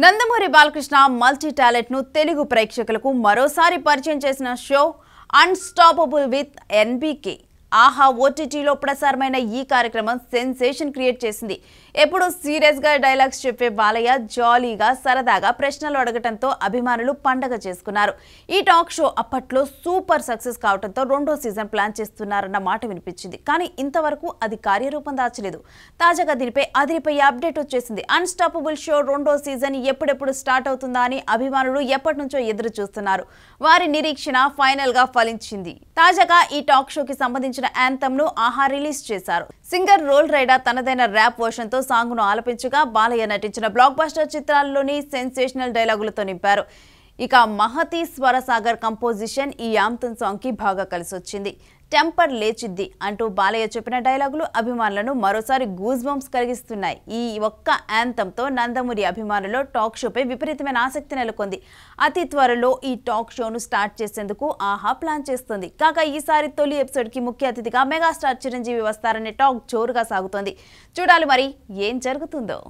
Nandamuri Balakrishna multi talent ను తెలుగు ప్రేక్షకులకు మరోసారి పరిచయం చేసిన షో అన్స్టాపబుల్ విత్ ఎన్బీకే ఆహా ఓటీటీలో ప్రసారమైన ఈ కార్యక్రమం సెన్సేషన్ క్రియేట్ చేసింది ఎప్పుడు సీరియస్గా డైలాగ్స్ చెప్పే బాలయ్య జాలీగా సరదాగా ప్రశ్నలు అడగటంతో అభిమానులు పండగ చేసుకున్నారు ఈ టాక్ షో అప్పట్లో సూపర్ సక్సెస్ కావడంతో రెండో సీజన్ ప్లాన్ చేస్తున్నారన్న మాట వినిపించింది కానీ ఇంతవరకు అది కార్యరూపం దాచలేదు తాజాగా దీనిపై అదిరిపై అప్డేట్ వచ్చేసింది అన్స్టాపబుల్ షో రెండో సీజన్ ఎప్పుడెప్పుడు స్టార్ట్ అవుతుందా అని అభిమానులు ఎప్పటి నుంచో ఎదురు చూస్తున్నారు వారి నిరీక్షణ ఫైనల్ గా ఫలించింది తాజాగా ఈ టాక్ షోకి సంబంధించిన సంబంధించిన యాంథమ్ ను ఆహా రిలీజ్ చేశారు సింగర్ రోల్ రైడా తనదైన ర్యాప్ వర్షన్ తో సాంగ్ ను ఆలపించగా బాలయ్య నటించిన బ్లాక్ బాస్టర్ చిత్రాల్లోని సెన్సేషనల్ డైలాగులతో నింపారు ఇక మహతి స్వరసాగర్ కంపోజిషన్ ఈ యాంతన్ సాంగ్కి బాగా కలిసొచ్చింది టెంపర్ లేచిద్ది అంటూ బాలయ్య చెప్పిన డైలాగులు అభిమానులను మరోసారి గూజ్ బంప్స్ కలిగిస్తున్నాయి ఈ ఒక్క యాంతంతో నందమూరి అభిమానులు టాక్ షోపై విపరీతమైన ఆసక్తి నెలకొంది అతి త్వరలో ఈ టాక్ షోను స్టార్ట్ చేసేందుకు ఆహా ప్లాన్ చేస్తుంది కాగా ఈసారి తొలి ఎపిసోడ్కి ముఖ్య అతిథిగా మెగాస్టార్ చిరంజీవి వస్తారనే టాక్ జోరుగా సాగుతోంది చూడాలి మరి ఏం జరుగుతుందో